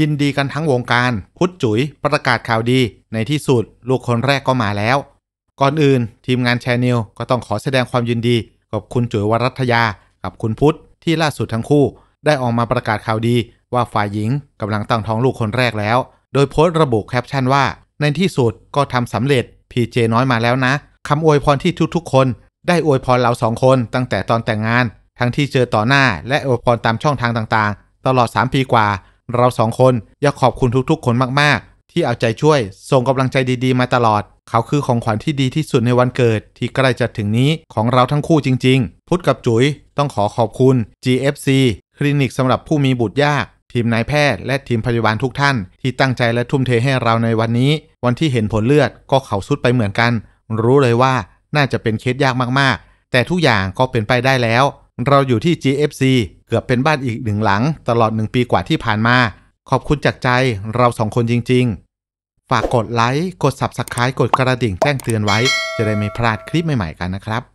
ยินดีกันทั้งวงการ พุทธจุ๋ยประกาศข่าวดี ในที่สุด ลูกคนแรกก็มาแล้ว ก่อนอื่น ทีมงานแชนเนล ก็ต้องขอแสดงความยินดีกับคุณจุ๋ยวรัตยา กับคุณพุทธที่ล่าสุดทั้งคู่ ได้ออกมาประกาศข่าวดีว่าฝ่ายหญิงกำลังตั้งท้องลูกคนแรกแล้ว โดยโพสต์ระบุแคปชั่นว่า ในที่สุด ก็ทำสำเร็จพีเจน้อยมาแล้วนะคำอวยพรที่ทุกๆ คน ได้อวยพรเราสองคนตั้งแต่ตอนแต่งงาน ทั้งที่เจอต่อหน้า และอวยพรตามช่องทางต่างๆ ตลอด3ปีกว่าเราสองคนอยากขอบคุณทุกๆคนมากๆ ที่เอาใจช่วยส่งกำลังใจดีๆมาตลอด เขาคือของขวัญที่ดีที่สุดในวันเกิด ที่ใกล้จะถึงนี้ของเราทั้งคู่จริงๆพุทธกับจุ๋ยต้องขอขอบคุณ GFC คลินิกสำหรับผู้มีบุตรยาก ทีมนายแพทย์และทีมพยาบาลทุกท่าน ที่ตั้งใจและทุ่มเทให้เราในวันนี้ วันที่เห็นผลเลือดก็เขาสุดไปเหมือนกัน รู้เลยว่าน่าจะเป็นเคสยากมากๆ แต่ทุกอย่างก็เป็นไปได้แล้ว เราอยู่ที่ GFC เกือบเป็นบ้านอีกหนึ่งหลัง ตลอดหนึ่งปีกว่าที่ผ่านมาขอบคุณจากใจ เราสองคนจริงๆ ฝากกดไลค์ กด Subscribe กดกระดิ่งแจ้งเตือนไว้ จะได้ไม่พลาดคลิปใหม่ๆกันนะครับ